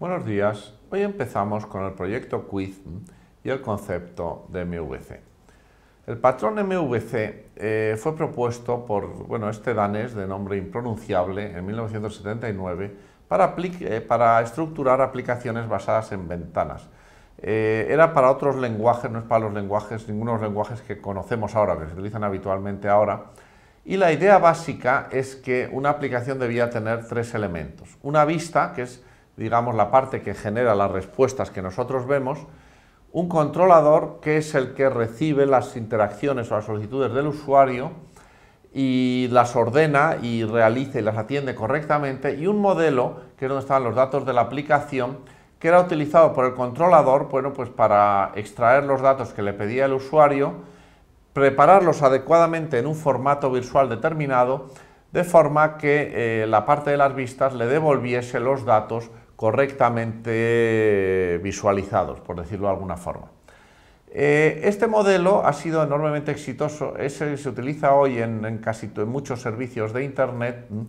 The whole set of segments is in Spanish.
Buenos días, hoy empezamos con el proyecto Quiz y el concepto de MVC. El patrón MVC eh, fue propuesto por bueno, este danés de nombre impronunciable en 1979 para, eh, para estructurar aplicaciones basadas en ventanas. Eh, era para otros lenguajes, no es para los lenguajes, ningunos lenguajes que conocemos ahora, que se utilizan habitualmente ahora, y la idea básica es que una aplicación debía tener tres elementos. Una vista, que es digamos, la parte que genera las respuestas que nosotros vemos, un controlador que es el que recibe las interacciones o las solicitudes del usuario y las ordena y realiza y las atiende correctamente, y un modelo, que es donde estaban los datos de la aplicación, que era utilizado por el controlador bueno, pues para extraer los datos que le pedía el usuario, prepararlos adecuadamente en un formato visual determinado, de forma que eh, la parte de las vistas le devolviese los datos correctamente visualizados, por decirlo de alguna forma. Eh, este modelo ha sido enormemente exitoso, Ese se utiliza hoy en, casi muchos servicios de Internet mm,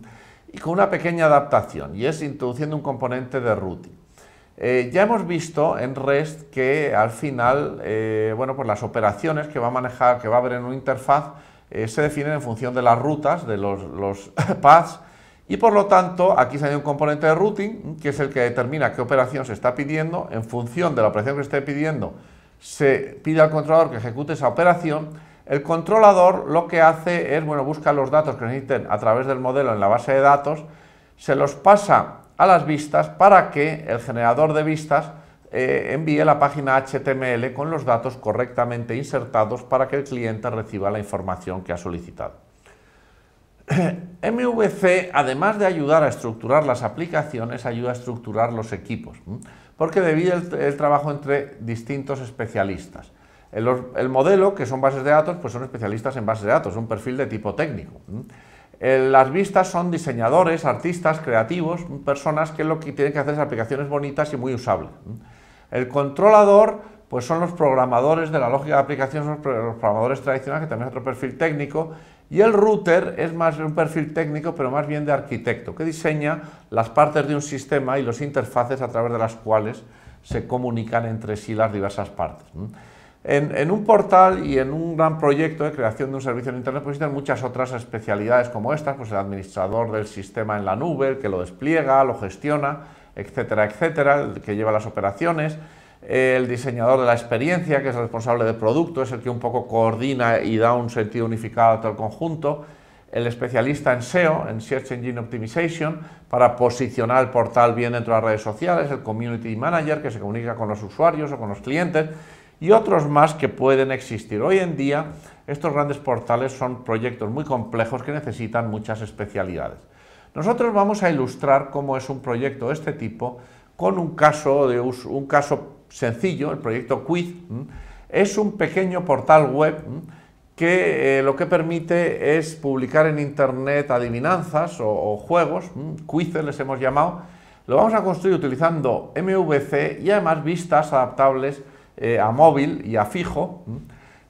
y con una pequeña adaptación, y es introduciendo un componente de routing. Eh, ya hemos visto en REST que al final, eh, bueno, pues las operaciones que va a manejar, que va a haber en una interfaz, se definen en función de las rutas, de los, los paths y por lo tanto, aquí se un componente de routing, que es el que determina qué operación se está pidiendo. En función de la operación que esté pidiendo, se pide al controlador que ejecute esa operación. El controlador lo que hace es, bueno, busca los datos que necesiten a través del modelo en la base de datos, se los pasa a las vistas para que el generador de vistas eh, envíe la página HTML con los datos correctamente insertados para que el cliente reciba la información que ha solicitado. MVC, además de ayudar a estructurar las aplicaciones, ayuda a estructurar los equipos, porque divide el, trabajo entre distintos especialistas. El, modelo, que son bases de datos, pues son especialistas en bases de datos, un perfil de tipo técnico. Las vistas son diseñadores, artistas, creativos, personas que lo que tienen que hacer es aplicaciones bonitas y muy usables. El controlador, pues son los programadores de la lógica de aplicación, los programadores tradicionales, que también es otro perfil técnico, y el router es más un perfil técnico, pero más bien de arquitecto, que diseña las partes de un sistema y los interfaces a través de las cuales se comunican entre sí las diversas partes. En, un portal y en un gran proyecto de creación de un servicio en Internet, pues existen muchas otras especialidades como estas, pues el administrador del sistema en la nube, que lo despliega, lo gestiona, etcétera, etcétera, el que lleva las operaciones el diseñador de la experiencia, que es responsable de producto, es el que un poco coordina y da un sentido unificado a todo el conjunto, el especialista en SEO, en Search Engine Optimization, para posicionar el portal bien dentro de las redes sociales, el Community Manager, que se comunica con los usuarios o con los clientes, y otros más que pueden existir. Hoy en día, estos grandes portales son proyectos muy complejos que necesitan muchas especialidades. Nosotros vamos a ilustrar cómo es un proyecto de este tipo con un caso, de uso, un caso sencillo, el proyecto Quiz, es un pequeño portal web que eh, lo que permite es publicar en internet adivinanzas o, juegos, quizzes les hemos llamado. Lo vamos a construir utilizando MVC y además vistas adaptables eh, a móvil y a fijo,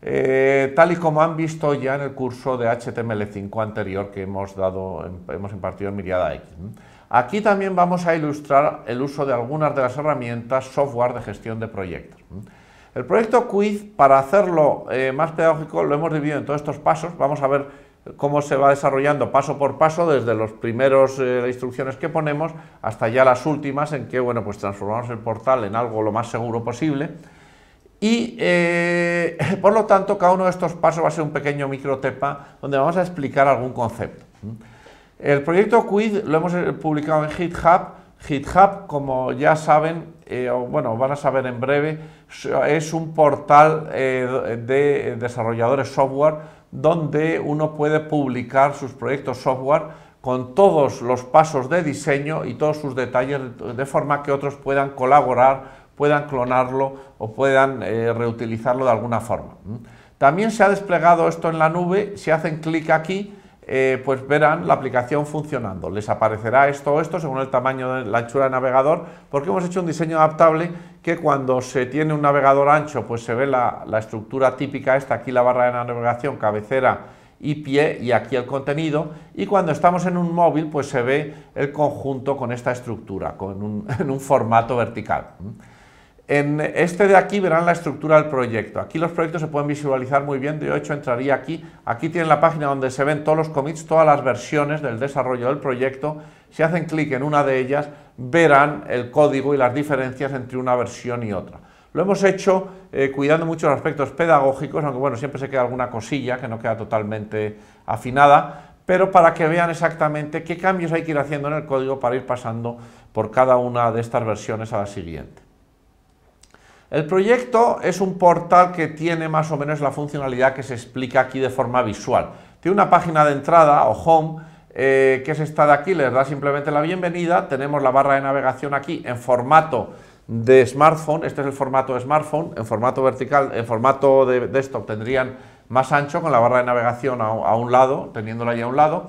eh, tal y como han visto ya en el curso de HTML5 anterior que hemos, dado, em, hemos impartido en Miriada X. Aquí también vamos a ilustrar el uso de algunas de las herramientas software de gestión de proyectos. El proyecto Quiz, para hacerlo eh, más pedagógico, lo hemos dividido en todos estos pasos. Vamos a ver cómo se va desarrollando paso por paso, desde eh, las primeras instrucciones que ponemos hasta ya las últimas, en que bueno, pues transformamos el portal en algo lo más seguro posible. Y eh, por lo tanto, cada uno de estos pasos va a ser un pequeño microtepa donde vamos a explicar algún concepto. El proyecto Quid lo hemos eh, publicado en GitHub. GitHub, como ya saben, eh, o bueno, van a saber en breve, es un portal eh, de desarrolladores software donde uno puede publicar sus proyectos software con todos los pasos de diseño y todos sus detalles, de forma que otros puedan colaborar, puedan clonarlo o puedan reutilizarlo de alguna forma. También se ha desplegado esto en la nube, si hacen clic aquí, eh, pues verán la aplicación funcionando. Les aparecerá esto o esto según el tamaño, de la anchura del navegador, porque hemos hecho un diseño adaptable que cuando se tiene un navegador ancho, pues se ve la, estructura típica esta, aquí la barra de navegación, cabecera y pie, y aquí el contenido, y cuando estamos en un móvil, pues se ve el conjunto con esta estructura, con en un formato vertical. En este de aquí verán la estructura del proyecto. Aquí los proyectos se pueden visualizar muy bien. Yo, de hecho, entraría aquí. Aquí tienen la página donde se ven todos los commits, todas las versiones del desarrollo del proyecto. Si hacen clic en una de ellas, verán el código y las diferencias entre una versión y otra. Lo hemos hecho eh, cuidando cuidando muchos aspectos pedagógicos, aunque bueno, siempre se queda alguna cosilla que no queda totalmente afinada, pero para que vean exactamente qué cambios hay que ir haciendo en el código para ir pasando por cada una de estas versiones a la siguiente. El proyecto es un portal que tiene más o menos la funcionalidad que se explica aquí de forma visual. Tiene una página de entrada o home, eh, que es esta de aquí, les da simplemente la bienvenida, tenemos la barra de navegación aquí en formato de smartphone, este es el formato de smartphone, en formato vertical, en formato de desktop tendrían más ancho con la barra de navegación a, a un lado, teniéndola ahí a un lado,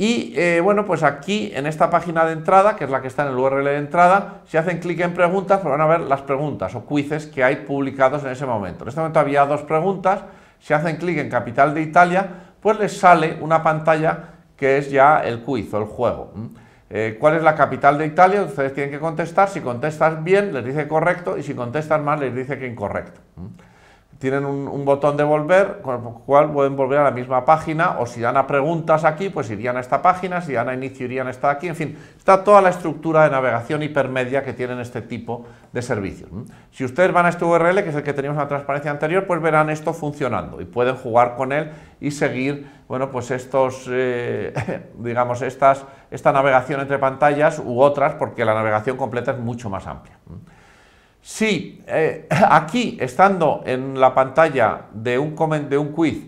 y eh, bueno, pues aquí en esta página de entrada, que es la que está en el URL de entrada, si hacen clic en preguntas, pues van a ver las preguntas o quizzes que hay publicados en ese momento. En este momento había dos preguntas. Si hacen clic en Capital de Italia, pues les sale una pantalla que es ya el quiz o el juego. Eh, ¿Cuál es la capital de Italia? Ustedes tienen que contestar. Si contestas bien, les dice correcto y si contestas mal, les dice que incorrecto tienen un, botón de volver, con el cual pueden volver a la misma página, o si dan a preguntas aquí, pues irían a esta página, si dan a inicio irían a esta aquí, en fin, está toda la estructura de navegación hipermedia que tienen este tipo de servicios. Si ustedes van a este URL, que es el que teníamos en la transparencia anterior, pues verán esto funcionando y pueden jugar con él y seguir, bueno, pues estos, eh, digamos, estas, esta navegación entre pantallas u otras, porque la navegación completa es mucho más amplia. Si eh, aquí, estando en la pantalla de un, de un quiz,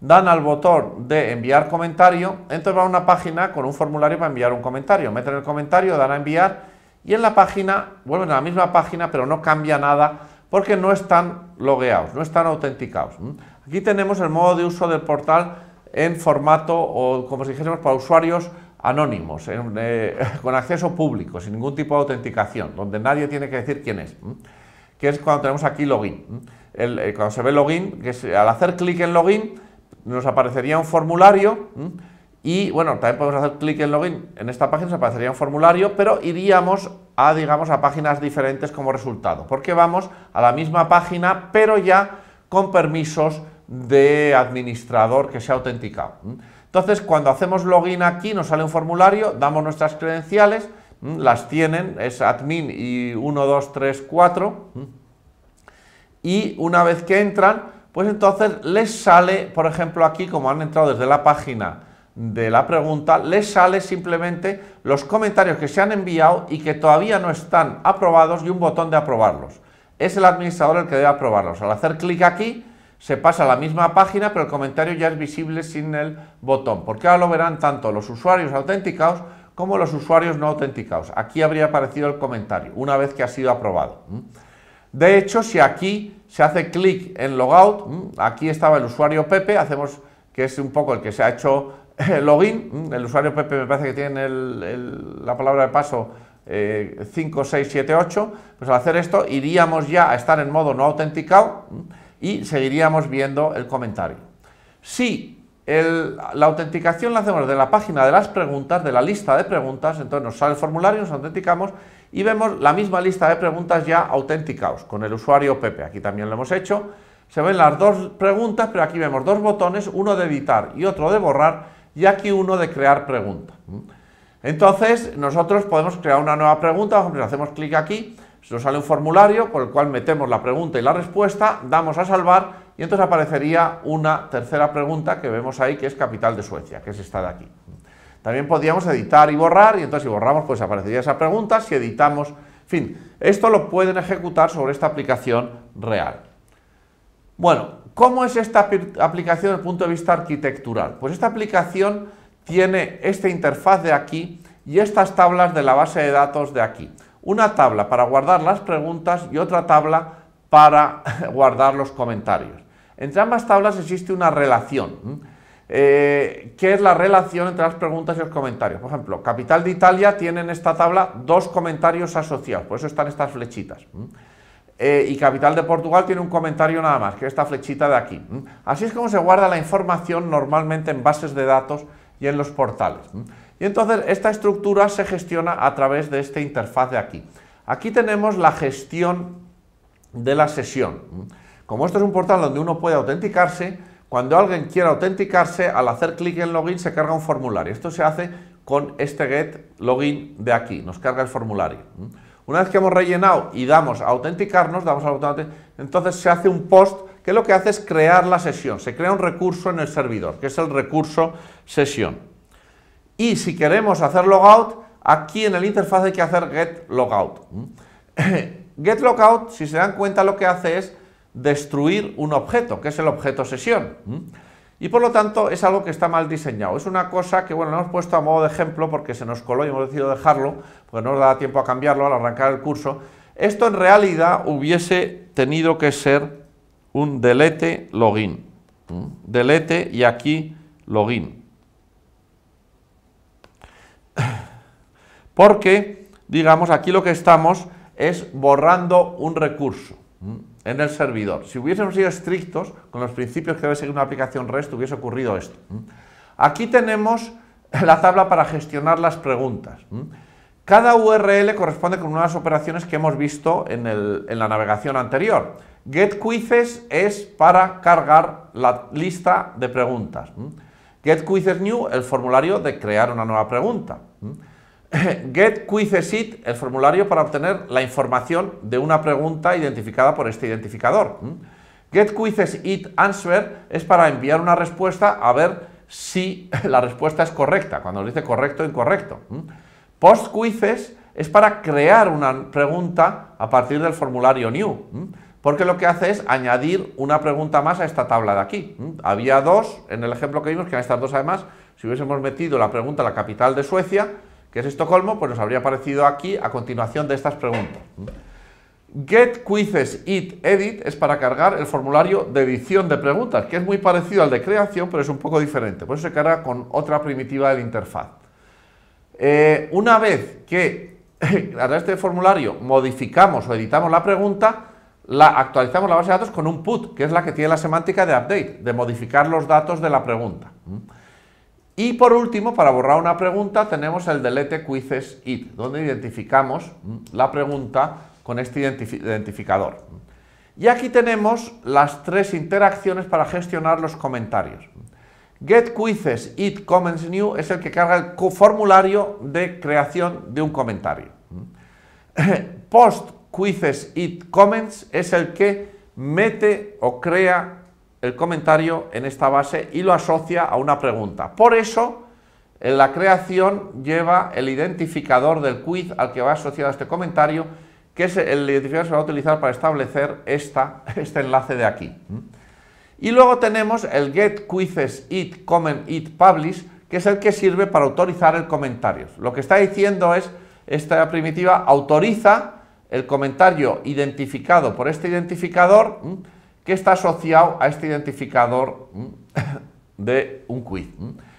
dan al botón de enviar comentario, entonces va a una página con un formulario para enviar un comentario. Meten el comentario, dan a enviar y en la página, vuelven a la misma página, pero no cambia nada porque no están logueados, no están autenticados. Aquí tenemos el modo de uso del portal en formato o como si dijésemos para usuarios anónimos, eh, eh, con acceso público, sin ningún tipo de autenticación, donde nadie tiene que decir quién es, que es cuando tenemos aquí login. Eh, cuando se ve login, que al hacer clic en login nos aparecería un formulario y bueno, también podemos hacer clic en login, en esta página nos aparecería un formulario, pero iríamos a, digamos, a páginas diferentes como resultado, porque vamos a la misma página, pero ya con permisos de administrador que se ha autenticado. Entonces, cuando hacemos login aquí, nos sale un formulario, damos nuestras credenciales, mm, las tienen, es admin y 1, 2, 3, 4. Y una vez que entran, pues entonces les sale, por ejemplo, aquí, como han entrado desde la página de la pregunta, les sale simplemente los comentarios que se han enviado y que todavía no están aprobados y un botón de aprobarlos. Es el administrador el que debe aprobarlos. Al hacer clic aquí, se pasa a la misma página, pero el comentario ya es visible sin el botón, porque ahora lo verán tanto los usuarios autenticados como los usuarios no autenticados. Aquí habría aparecido el comentario, una vez que ha sido aprobado. De hecho, si aquí se hace clic en Logout, aquí estaba el usuario Pepe, hacemos que es un poco el que se ha hecho eh, login, el usuario Pepe me parece que tiene la palabra de paso 5678, eh, pues al hacer esto iríamos ya a estar en modo no autenticado y seguiríamos viendo el comentario. Si la autenticación la hacemos de la página de las preguntas, de la lista de preguntas, entonces nos sale el formulario, nos autenticamos y vemos la misma lista de preguntas ya autenticados con el usuario Pepe. Aquí también lo hemos hecho. Se ven las dos preguntas, pero aquí vemos dos botones, uno de editar y otro de borrar, y aquí uno de crear pregunta. ¿Mm? Entonces, nosotros podemos crear una nueva pregunta, hacemos clic aquí, se Nos sale un formulario por el cual metemos la pregunta y la respuesta, damos a salvar y entonces aparecería una tercera pregunta que vemos ahí que es capital de Suecia, que es esta de aquí. También podríamos editar y borrar y entonces si borramos pues aparecería esa pregunta, si editamos, en fin, esto lo pueden ejecutar sobre esta aplicación real. Bueno, ¿cómo es esta aplicación desde el punto de vista arquitectural? Pues esta aplicación tiene esta interfaz de aquí y estas tablas de la base de datos de aquí una tabla para guardar las preguntas y otra tabla para guardar los comentarios. Entre ambas tablas existe una relación. Eh, ¿Qué es la relación entre las preguntas y los comentarios? Por ejemplo, Capital de Italia tiene en esta tabla dos comentarios asociados, por eso están estas flechitas. Eh, y Capital de Portugal tiene un comentario nada más, que esta flechita de aquí. Así es como se guarda la información normalmente en bases de datos y en los portales. Y entonces esta estructura se gestiona a través de esta interfaz de aquí. Aquí tenemos la gestión de la sesión. Como esto es un portal donde uno puede autenticarse, cuando alguien quiera autenticarse, al hacer clic en login se carga un formulario. Esto se hace con este get login de aquí, nos carga el formulario. Una vez que hemos rellenado y damos a autenticarnos, damos a entonces se hace un post que lo que hace es crear la sesión. Se crea un recurso en el servidor, que es el recurso sesión. Y si queremos hacer logout, aquí en el interfaz hay que hacer get logout. Get logout, si se dan cuenta, lo que hace es destruir un objeto, que es el objeto sesión. Y por lo tanto es algo que está mal diseñado. Es una cosa que, bueno, lo hemos puesto a modo de ejemplo porque se nos coló y hemos decidido dejarlo, porque no nos da tiempo a cambiarlo al arrancar el curso. Esto en realidad hubiese tenido que ser un delete login. Delete y aquí login. Porque, digamos, aquí lo que estamos es borrando un recurso en el servidor. Si hubiésemos sido estrictos con los principios que debe seguir una aplicación REST, hubiese ocurrido esto. Aquí tenemos la tabla para gestionar las preguntas. Cada URL corresponde con unas operaciones que hemos visto en, en la navegación anterior quizzes es para cargar la lista de preguntas. new el formulario de crear una nueva pregunta. getQuizzesIt el formulario para obtener la información de una pregunta identificada por este identificador. answer es para enviar una respuesta a ver si la respuesta es correcta, cuando dice correcto o incorrecto. quizzes es para crear una pregunta a partir del formulario new porque lo que hace es añadir una pregunta más a esta tabla de aquí. ¿Mm? Había dos, en el ejemplo que vimos, que en estas dos además, si hubiésemos metido la pregunta a la capital de Suecia, que es Estocolmo, pues nos habría aparecido aquí a continuación de estas preguntas. ¿Mm? Get Quizzes It Edit es para cargar el formulario de edición de preguntas, que es muy parecido al de creación, pero es un poco diferente. Por eso se carga con otra primitiva de la interfaz. Eh, una vez que a través de este formulario modificamos o editamos la pregunta, actualizamos la base de datos con un put, que es la que tiene la semántica de update, de modificar los datos de la pregunta. Y por último, para borrar una pregunta, tenemos el delete quizzes it, donde identificamos mm, la pregunta con este identificador. Y aquí tenemos las tres interacciones para gestionar los comentarios. Get quizzes it comments new es el que carga el formulario de creación de un comentario. Post quizzes it comments es el que mete o crea el comentario en esta base y lo asocia a una pregunta. Por eso, en la creación lleva el identificador del quiz al que va asociado este comentario, que es el identificador que se va a utilizar para establecer este enlace de aquí. Y luego tenemos el get quizzes it comment it publish, que es el que sirve para autorizar el comentario. Lo que está diciendo es, esta primitiva autoriza el comentario identificado por este identificador que está asociado a este identificador de un quiz.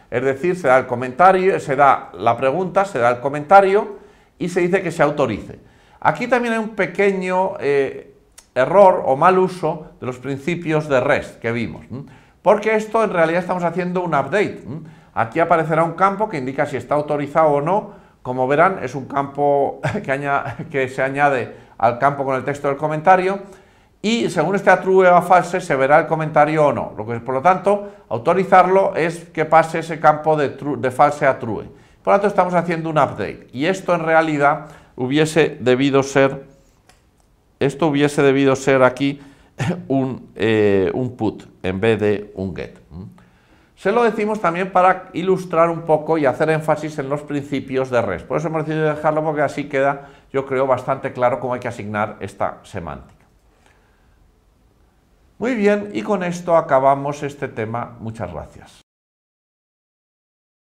Es decir, se da el comentario, se da la pregunta, se da el comentario y se dice que se autorice. Aquí también hay un pequeño eh, error o mal uso de los principios de REST que vimos, porque esto en realidad estamos haciendo un update. Aquí aparecerá un campo que indica si está autorizado o no como verán, es un campo que, se añade al campo con el texto del comentario y según este a true o a false se verá el comentario o no. Lo que, por lo tanto, autorizarlo es que pase ese campo de, false a true. Por lo tanto, estamos haciendo un update y esto en realidad hubiese debido ser, esto hubiese debido ser aquí un, eh, un put en vez de un get. Se lo decimos también para ilustrar un poco y hacer énfasis en los principios de res. Por eso hemos decidido dejarlo porque así queda, yo creo, bastante claro cómo hay que asignar esta semántica. Muy bien, y con esto acabamos este tema. Muchas gracias.